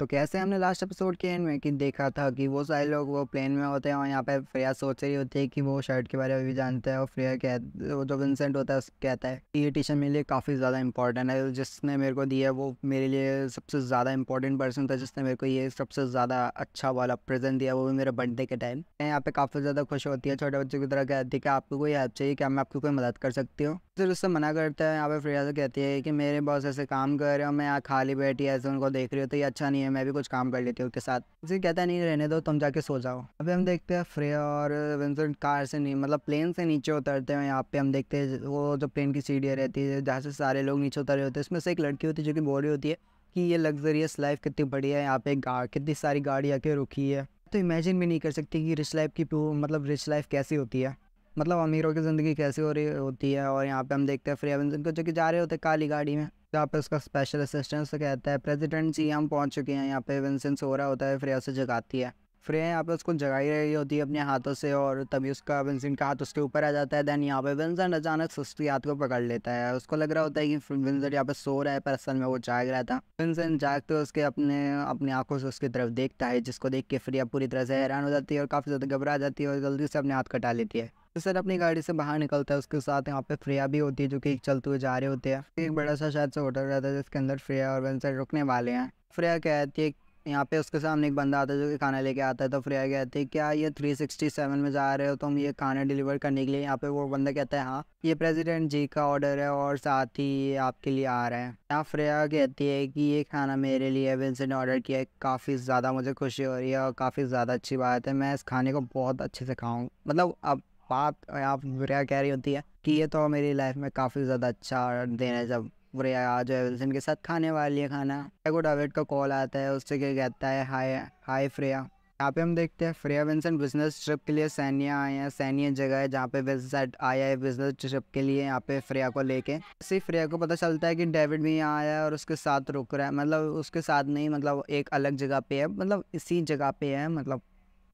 तो कैसे हमने लास्ट एपिसोड के एंड में कि देखा था कि वो सारे लोग वो प्लेन में होते हैं और यहाँ पे फ्रेया सोच रही होती है कि वो शर्ट के बारे में भी जानता है और फ्रेया कह वो जो विंसेंट होता है कहता है कि ये टी शर्ट मेरे लिए काफ़ी ज़्यादा इंपॉर्टेंट है जिसने मेरे को दिया वो मेरे लिए सबसे ज़्यादा इंपॉर्टेंट पर्सन था जिसने मेरे को ये सबसे ज़्यादा अच्छा वाला प्रेजेंट दिया वो भी मेरे बर्थडे के टाइम मैं यहाँ पे काफ़ी ज़्यादा खुश होती है छोटे बच्चों की तरह कहती है कि आपको कोई हेल्प चाहिए क्या मैं आपकी कोई मदद कर सकती हूँ फिर तो उससे मना करता है यहाँ पर से तो कहती है कि मेरे बॉस ऐसे काम कर रहे हो मैं यहाँ खाली बैठी ऐसे उनको देख रही हो तो ये अच्छा नहीं है मैं भी कुछ काम कर लेती हूँ उसके साथ उसे कहता है नहीं रहने दो तुम जाके सो जाओ अभी हम देखते हैं फ्रिया और विंसेंट कार से नहीं मतलब प्लेन से नीचे उतरते हैं यहाँ पे हम देखते हैं वो जो प्लेन की सीढ़ियाँ रहती है जहाँ से सारे लोग नीचे उतरे होते हैं उसमें से एक लड़की होती है जो कि बोल रही होती है कि ये लग्जरियस लाइफ कितनी बढ़िया है यहाँ पे कितनी सारी गाड़ी आके रुकी है तो इमेजिन भी नहीं कर सकती कि रिच लाइफ की मतलब रिच लाइफ कैसी होती है मतलब अमीरों की ज़िंदगी कैसी हो रही होती है और यहाँ पे हम देखते हैं फ्री एवेंसन को जो कि जा रहे होते हैं काली गाड़ी में जहाँ पे उसका स्पेशल असिस्टेंट कहता है प्रेसिडेंट जी हम पहुँच चुके हैं यहाँ पे विंसेंस हो रहा होता है फ्रिया से जगाती है फ्रे यहाँ पे उसको जगाई रही होती है अपने हाथों से और तभी उसका विंसेंट का हाथ उसके ऊपर आ जाता है देन यहाँ पे विंसेंट अचानक सुस्ती हाथ को पकड़ लेता है उसको लग रहा होता है कि विंसेंट यहाँ पे सो रहा है पर असल में वो जाग रहा था विंसेंट जागते तो उसके अपने अपनी आंखों से उसकी तरफ देखता है जिसको देख के फ्रिया पूरी तरह से हैरान हो जाती है और काफ़ी ज़्यादा घबरा जाती है और जल्दी से अपने हाथ कटा लेती है सर अपनी गाड़ी से बाहर निकलता है उसके साथ यहाँ पे फ्रेया भी होती है जो कि चलते हुए जा रहे होते हैं एक बड़ा सा शायद से होटल रहता है जिसके अंदर फ्रेया और विंसेंट रुकने वाले हैं फ्रेया कहती है यहाँ पे उसके सामने एक बंदा आता है जो कि खाना लेके आता है तो फ्रिया कहते हैं क्या ये थ्री सिक्सटी सेवन में जा रहे हो तुम ये खाना डिलीवर करने के लिए यहाँ पे वो बंदा कहता है हाँ ये प्रेसिडेंट जी का ऑर्डर है और साथ ही आपके लिए आ रहा है यहाँ फ्रिया कहती है कि ये खाना मेरे लिए विंस ने ऑर्डर किया है काफ़ी ज़्यादा मुझे खुशी हो रही है और काफ़ी ज़्यादा अच्छी बात है मैं इस खाने को बहुत अच्छे से खाऊँ मतलब अब बात आप फ्रिया कह रही होती है कि ये तो मेरी लाइफ में काफ़ी ज़्यादा अच्छा देना है जब आज विल्सन के साथ खाने वाली है खाना को डेविड का कॉल आता है उससे क्या कहता है हाय हाय फ्रेया यहाँ पे हम देखते हैं फ्रेया विल्सन बिजनेस ट्रिप के लिए सैनिया आए हैं सैनिया जगह है जहाँ पे विल्सन आया है बिजनेस ट्रिप के लिए यहाँ पे फ्रेया को लेके इसी फ्रेया को पता चलता है कि डेविड भी यहाँ आया है और उसके साथ रुक रहा है मतलब उसके साथ नहीं मतलब एक अलग जगह पे है मतलब इसी जगह पे है मतलब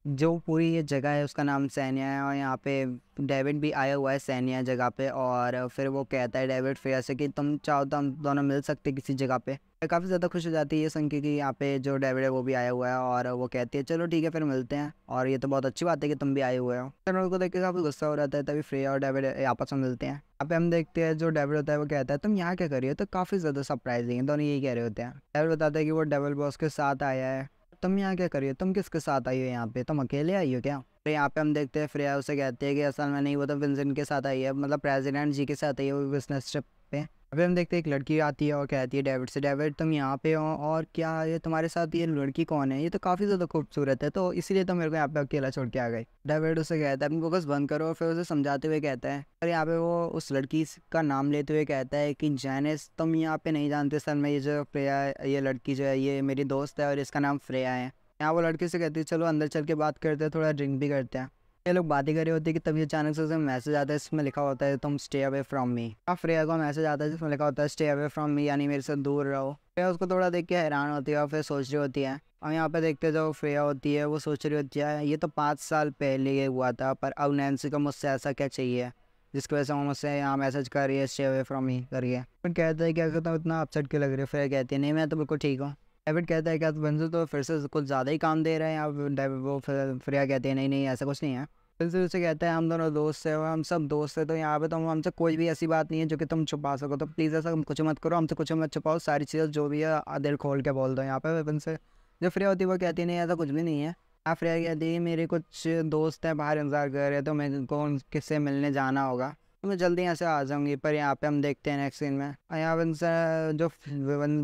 जो पूरी ये जगह है उसका नाम सैनिया है और यहाँ पे डेविड भी आया हुआ है सैनिया जगह पे और फिर वो कहता है डेविड फिर से कि तुम चाहो तो हम दोनों मिल सकते किसी जगह पे काफ़ी ज़्यादा खुश हो जाती है ये सुन के कि यहाँ पे जो डेविड है वो भी आया हुआ है और वो कहती है चलो ठीक है फिर मिलते हैं और ये तो बहुत अच्छी बात है कि तुम भी आए हुए हो फिर तो उनको देख के काफ़ी गुस्सा हो रहता है तभी फ्रिया और डेविड आपस में मिलते हैं यहाँ पे हम देखते हैं जो डेविड होता है वो कहता है तुम यहाँ क्या करिए तो काफ़ी ज़्यादा सरप्राइजिंग है दोनों यही कह रहे होते हैं डेविड बताते हैं कि वो डेविल बॉस के साथ आया है तुम यहाँ क्या करिए तुम किसके साथ आई हो यहाँ पे तुम अकेले आई हो क्या फिर यहाँ पे हम देखते हैं फ्रेया उसे कहते हैं कि असल में नहीं वो तो विंसेंट के साथ आई है मतलब प्रेसिडेंट जी के साथ आई है वो बिजनेस ट्रिप अभी हम देखते हैं एक लड़की आती है और कहती है डेविड से डेविड तुम यहाँ पे हो और क्या ये तुम्हारे साथ ये लड़की कौन है ये तो काफ़ी ज़्यादा खूबसूरत है तो इसीलिए तो मेरे को यहाँ पे अकेला छोड़ के आ गए डेविड उसे कहता है अपनी फोकस बंद करो और फिर उसे समझाते हुए कहता है और यहाँ पे वो उस लड़की का नाम लेते हुए कहता है कि जैनिस तुम यहाँ पे नहीं जानते सर मैं ये जो फ्रेया ये लड़की जो है ये मेरी दोस्त है और इसका नाम फ्रेया है यहाँ वो लड़की से कहती है चलो अंदर चल के बात करते हैं थोड़ा ड्रिंक भी करते हैं ये लोग बातें कर रहे होते हैं कि तभी अचानक से उसमें मैसेज आता है इसमें लिखा होता है तुम स्टे अवे फ्रॉम मी या फ्रेया का मैसेज आता है जिसमें लिखा होता है स्टे अवे फ्रॉम मी यानी मेरे से दूर रहो फ्रेया उसको थोड़ा देख के हैरान होती है और फिर सोच रही होती है और यहाँ पे देखते जो फ्रेया होती है वो सोच रही होती है ये तो पाँच साल पहले ये हुआ था पर अब नैन्सी को मुझसे ऐसा क्या चाहिए जिसकी वजह से वो मुझसे यहाँ मैसेज कर रही है स्टे अवे फ्रॉम मी करिए कहते हैं है कि अगर तुम इतना अपसेट क्यों लग रही हो फिर कहती है नहीं मैं तो बिल्कुल ठीक हूँ डेविड कहता है क्या विंसर तो फिर से कुछ ज़्यादा ही काम दे रहे हैं अब वो फ्रिया कहते हैं नहीं नहीं ऐसा कुछ नहीं है विंसर उसे कहते हैं हम दोनों दोस्त है हम सब दोस्त है तो यहाँ पे तो हम हमसे कोई भी ऐसी बात नहीं है जो कि तुम छुपा सको तो प्लीज़ ऐसा कुछ मत करो हमसे कुछ मत छुपाओ सारी चीज़ें जो भी है दिल खोल के बोल दो यहाँ पे विंसर जो फ्रिया होती है वो कहती नहीं ऐसा कुछ भी नहीं है आप फ्रिया कहती है मेरे कुछ दोस्त हैं बाहर इंतजार कर रहे हैं तो मेरे को किससे मिलने जाना होगा मैं जल्दी यहाँ से आ जाऊँगी पर यहाँ पे हम देखते हैं नेक्स्ट सीन में यहाँ उनसे जो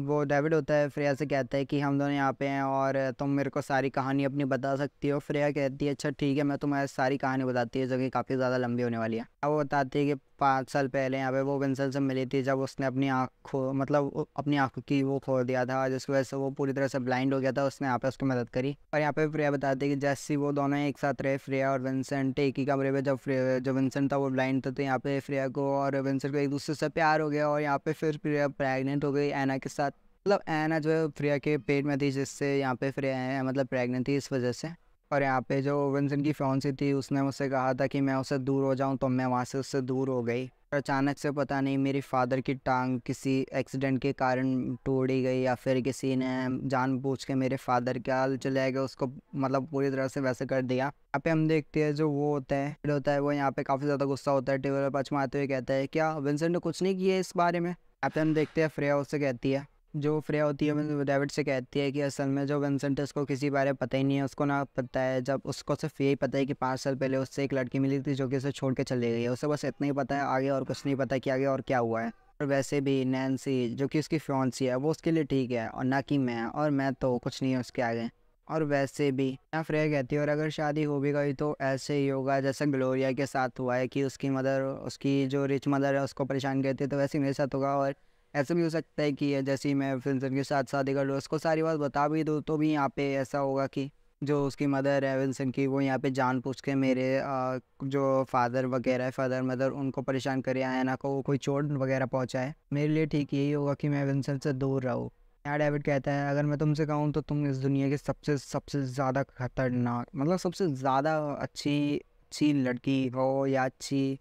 वो डेविड होता है फ्रेया से कहता है कि हम दोनों यहाँ पे हैं और तुम मेरे को सारी कहानी अपनी बता सकती हो फ्रेया कहती है अच्छा ठीक है मैं तुम्हें सारी कहानी बताती है जो कि काफ़ी ज़्यादा लंबी होने वाली है अब वो बताती है कि पाँच साल पहले यहाँ पे वो विंसल से मिली थी जब उसने अपनी आँख खो मतलब अपनी आँख की वो खो दिया था जिसकी वजह से वो पूरी तरह से ब्लाइंड हो गया था उसने यहाँ पे उसकी मदद करी और यहाँ पे फ्रेया बताती है कि जैसी वो दोनों एक साथ रहे फ्रेया और विंसेंट एक ही कमरे में जब जो विंसेंट था वो ब्लाइंड था तो यहाँ पे फ्रिया को और विंसर को एक दूसरे से प्यार हो गया और यहाँ पे फिर प्रिया प्रेग्नेंट हो गई एना के साथ मतलब एना जो है फ्रिया के पेट में थी जिससे यहाँ पे फ्रिया है मतलब प्रेग्नेंट थी इस वजह से और यहाँ पे जो विंसन की फ्योन्सी थी उसने मुझसे कहा था कि मैं उससे दूर हो जाऊँ तो मैं वहाँ से उससे दूर हो गई अचानक से पता नहीं मेरे फादर की टांग किसी एक्सीडेंट के कारण टूटी गई या फिर किसी ने जानबूझ के मेरे फादर के हाल चले गए उसको मतलब पूरी तरह से वैसे कर दिया यहाँ पे हम देखते हैं जो वो होता है होता है वो यहाँ पे काफ़ी ज़्यादा गुस्सा होता है टेबल पर पचमाते हुए कहता है क्या विंसेंट ने कुछ नहीं किया इस बारे में यहाँ पे हम देखते हैं फ्रेया उससे कहती है जो फ्रेया होती है मतलब डेविड से कहती है कि असल में जो विंसेंट है उसको किसी बारे में पता ही नहीं है उसको ना पता है जब उसको सिर्फ यही पता है कि पाँच साल पहले उससे एक लड़की मिली थी जो कि उसे छोड़ के चली गई है उसे बस इतना ही पता है आगे और कुछ नहीं पता कि आगे और क्या हुआ है और वैसे भी नैन्सी जो कि उसकी फ्योन्सी है वो उसके लिए ठीक है और ना कि मैं और मैं तो कुछ नहीं है उसके आगे और वैसे भी यहाँ फ्रेया कहती है और अगर शादी हो भी गई तो ऐसे ही होगा जैसा ग्लोरिया के साथ हुआ है कि उसकी मदर उसकी जो रिच मदर है उसको परेशान करती है तो वैसे मेरे साथ होगा और ऐसा भी हो सकता है कि जैसे ही मैं विंसन के साथ शादी कर लूँ उसको सारी बात बता भी दूँ तो भी यहाँ पे ऐसा होगा कि जो उसकी मदर है विंसन की वो यहाँ पे जान पूछ के मेरे हम्म। आ, जो फादर वगैरह है फादर मदर उनको परेशान करे ना को कोई चोट वगैरह पहुँचाए मेरे लिए ठीक यही होगा कि मैं विंसन से दूर रहूँ यहाँ डेविड कहता है अगर मैं तुमसे कहूँ तो तुम इस दुनिया के सबसे सबसे ज़्यादा खतरनाक मतलब सबसे ज़्यादा अच्छी अच्छी लड़की हो या अच्छी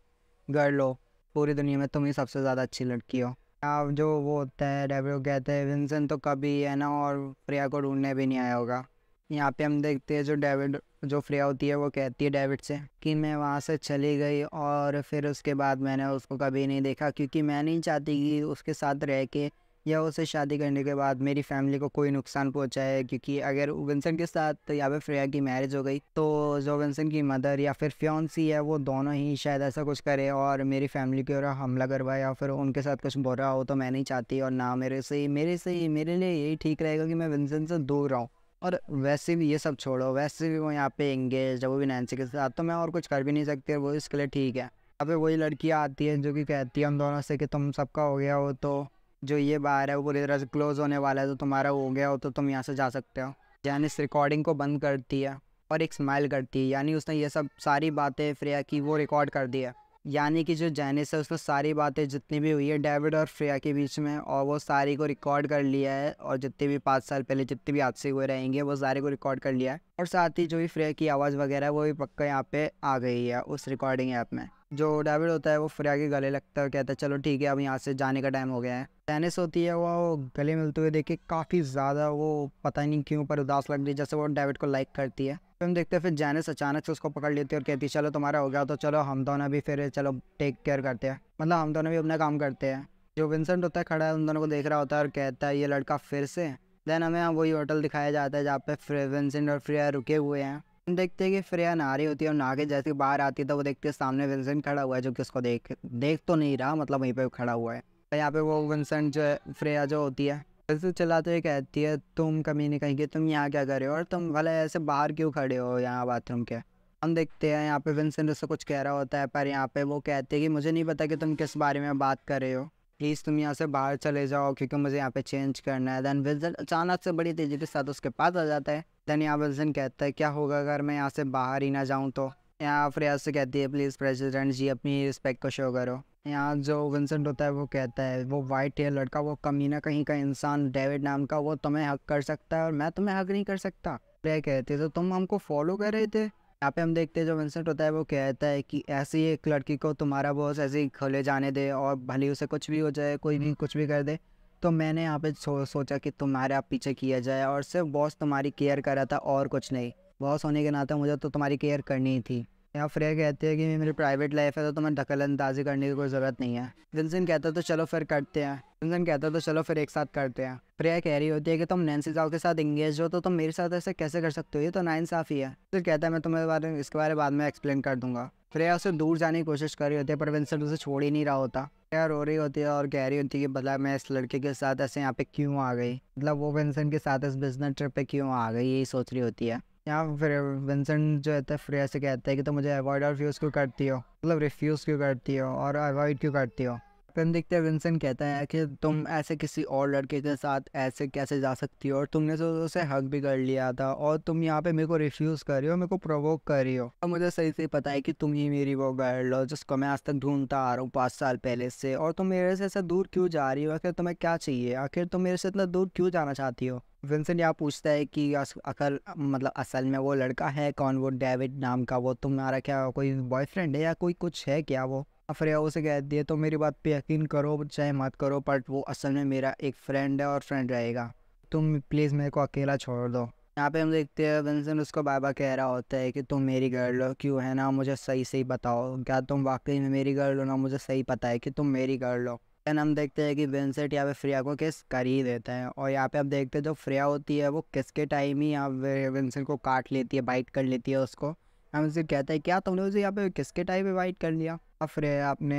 गर्ल हो पूरी दुनिया में तुम ही सबसे ज़्यादा अच्छी लड़की हो आप जो वो होता है डेब्रो कहते हैं विंसन तो कभी है ना और फ्रिया को ढूंढने भी नहीं आया होगा यहाँ पे हम देखते हैं जो डेविड जो फ्रिया होती है वो कहती है डेविड से कि मैं वहाँ से चली गई और फिर उसके बाद मैंने उसको कभी नहीं देखा क्योंकि मैं नहीं चाहती कि उसके साथ रह के या उसे शादी करने के बाद मेरी फैमिली को कोई नुकसान पहुंचा है क्योंकि अगर विंसन के साथ तो या फिर फ्रेया की मैरिज हो गई तो जो विंसन की मदर या फिर फ्योन्सी है वो दोनों ही शायद ऐसा कुछ करे और मेरी फैमिली की ओर हमला करवाए या फिर उनके साथ कुछ बुरा हो तो मैं नहीं चाहती और ना मेरे से मेरे से ही मेरे लिए यही ठीक रहेगा कि मैं विंसन से दूर रहूँ और वैसे भी ये सब छोड़ो वैसे भी वो यहाँ पे एंगेज जब वो भी नैन्सी के साथ तो मैं और कुछ कर भी नहीं सकती वो इसके लिए ठीक है यहाँ वही लड़कियाँ आती है जो कि कहती है हम दोनों से कि तुम सबका हो गया हो तो जो ये बाहर है वो पूरी तरह से क्लोज होने वाला है तो तुम्हारा हो गया हो तो तुम यहाँ से जा सकते हो जैन इस रिकॉर्डिंग को बंद करती है और एक स्माइल करती है यानी उसने ये सब सारी बातें फ्रेया की वो रिकॉर्ड कर दी है यानी कि जो जैनिस है उसने सारी बातें जितनी भी हुई है डेविड और फ्रेया के बीच में और वो सारी को रिकॉर्ड कर लिया है और जितने भी पाँच साल पहले जितने भी हादसे हुए रहेंगे वो सारे को रिकॉर्ड कर लिया है और साथ ही जो भी फ्रिया की आवाज़ वगैरह है वो भी पक्का यहाँ पे आ गई है उस रिकॉर्डिंग ऐप में जो डेविड होता है वो फ्रिया के गले लगता है कहता है चलो ठीक है अब यहाँ से जाने का टाइम हो गया है टेनिस होती है वो गले मिलते हुए देखे काफ़ी ज़्यादा वो पता नहीं क्यों पर उदास लग रही है जैसे वो डेविड को लाइक करती है फिर हम देखते हैं फिर जैनस अचानक से उसको पकड़ लेती है और कहती है चलो तुम्हारा हो गया तो चलो हम दोनों भी फिर चलो टेक केयर करते हैं मतलब हम दोनों भी अपना काम करते हैं जो विंसेंट होता है खड़ा है उन दोनों को देख रहा होता है और कहता है ये लड़का फिर से देन हमें यहाँ वही होटल दिखाया जाता है जहाँ पे विंसेंट और फ्रेया रुके हुए हैं हम देखते हैं कि फ्रेया नहा रही होती है और नहा के जैसे बाहर आती है तो वो देखते हैं सामने विंसेंट खड़ा हुआ है जो कि उसको देख देख तो नहीं रहा मतलब वहीं पर खड़ा हुआ है तो यहाँ पे वो विंसेंट जो है फ्रेया जो होती है तो चला तो ये कहती है तुम कभी नहीं कहीं के तुम यहाँ क्या कर रहे हो और तुम भले ऐसे बाहर क्यों खड़े हो यहाँ बाथरूम के हम देखते हैं यहाँ पे विंसेंट उससे कुछ कह रहा होता है पर यहाँ पे वो कहते हैं कि मुझे नहीं पता कि तुम किस बारे में बात कर रहे हो प्लीज़ तुम यहाँ से बाहर चले जाओ क्योंकि मुझे यहाँ पे चेंज करना है देन विंसेंट अचानक से बड़ी तेज़ी के साथ उसके पास आ जाता है देन यहाँ विंसेंट कहता है क्या होगा अगर मैं यहाँ से बाहर ही ना जाऊँ तो यहाँ फ्रेया से कहती है प्लीज़ प्रेसिडेंट जी अपनी रिस्पेक्ट को शो करो यहाँ जो विंसेंट होता है वो कहता है वो वाइट है लड़का वो कमी ना कहीं का इंसान डेविड नाम का वो तुम्हें हक कर सकता है और मैं तुम्हें हक नहीं कर सकता प्ले कहते तो तुम हमको फॉलो कर रहे थे यहाँ पे हम देखते हैं जो विंसेंट होता है वो कहता है कि ऐसी एक लड़की को तुम्हारा बॉस ऐसे ही खोले जाने दे और भले उसे कुछ भी हो जाए कोई भी कुछ भी कर दे तो मैंने यहाँ पे सो, सोचा कि तुम्हारे आप पीछे किया जाए और सिर्फ बॉस तुम्हारी केयर कर रहा था और कुछ नहीं बॉस होने के नाते मुझे तो तुम्हारी केयर करनी ही थी यहाँ फ्रे कहते हैं कि मेरी प्राइवेट लाइफ है तो तुम्हें दखल अंदाजी करने की कोई ज़रूरत नहीं है विल्सन कहता है तो चलो फिर करते हैं विल्सन कहता है तो चलो फिर एक साथ करते हैं फ्रेया कह रही होती है कि तुम नैन्सी जाओ के साथ इंगेज हो तो तुम मेरे साथ ऐसे कैसे कर सकते हो ये तो नाइंसाफ़ी है फिर कहता है मैं तुम्हें बारे इसके बारे में बाद में एक्सप्लेन कर दूंगा फ्रेया उसे दूर जाने की कोशिश कर रही होती है पर विंसन उसे छोड़ ही नहीं रहा होता फ्रेया रो रही होती है और कह रही होती है कि भला मैं इस लड़के के साथ ऐसे यहाँ पे क्यों आ गई मतलब वो विंसन के साथ इस बिजनेस ट्रिप पे क्यों आ गई यही सोच रही होती है यहाँ फिर विंसेंट जो है फ्रेया से कहते हैं कि तो मुझे अवॉइड और रिफ्यूज़ क्यों करती हो मतलब रिफ्यूज़ क्यों करती हो और अवॉइड क्यों करती हो फिल्म देखते हैं विंसन कहता है कि तुम हम्म। ऐसे किसी और लड़के के साथ ऐसे कैसे जा सकती हो और तुमने तो उसे हक भी कर लिया था और तुम यहाँ पे मेरे को रिफ्यूज़ कर रही हो मेरे को प्रोवोक कर रही हो और मुझे सही से पता है कि तुम ही मेरी वो गर्ल हो जिसको मैं आज तक ढूंढता आ रहा हूँ पाँच साल पहले से और तुम मेरे से ऐसा दूर क्यों जा रही हो आखिर तुम्हें क्या चाहिए आखिर तुम मेरे से इतना दूर क्यों जाना चाहती हो विंसन यहाँ पूछता है कि अकल मतलब असल में वो लड़का है कौन वो डेविड नाम का वो तुम्हारा क्या कोई बॉयफ्रेंड है या कोई कुछ है क्या वो अफरिया उसे कहती है तो मेरी बात पे यकीन करो चाहे मत करो बट वो असल में मेरा एक फ्रेंड है और फ्रेंड रहेगा तुम प्लीज़ मेरे को अकेला छोड़ दो यहाँ पे हम देखते हैं विंसन उसको बाबा कह रहा होता है कि तुम मेरी गर्ल हो क्यों है ना मुझे सही सही बताओ क्या तुम वाकई में मेरी गर्ल हो ना मुझे सही पता है कि तुम मेरी गर्ल हो एन हम देखते हैं कि विंसेंट यहाँ पे फ्रिया को किस कर ही देता है और यहाँ पे आप देखते हैं जो फ्रिया होती है वो किसके टाइम ही यहाँ विंसेंट को काट लेती है बाइट कर लेती है उसको हमसे कहता है क्या तुमने उसे यहाँ पे किसके टाइप इन्वाइट कर लिया या फिर आपने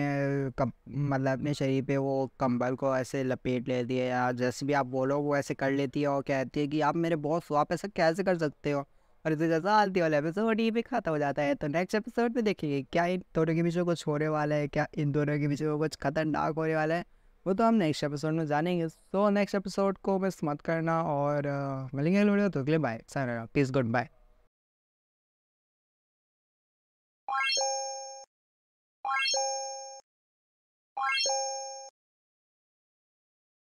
कम मतलब अपने शरीर पे वो कंबल को ऐसे लपेट लेती है या जैसे भी आप बोलो वो ऐसे कर लेती है और कहती है कि आप मेरे बॉस हो आप ऐसा कैसे कर सकते हो और इसे जैसा आलती वाला एपिसोड ये भी खाता हो जाता है तो नेक्स्ट एपिसोड में देखेंगे क्या इन दोनों के बीच में कुछ होने वाला है क्या इन दोनों के बीच में कुछ खतरनाक होने वाला है वो तो हम नेक्स्ट एपिसोड में जानेंगे सो नेक्स्ट एपिसोड को मिस मत करना और मिलेंगे तो अगले bye sir peace good bye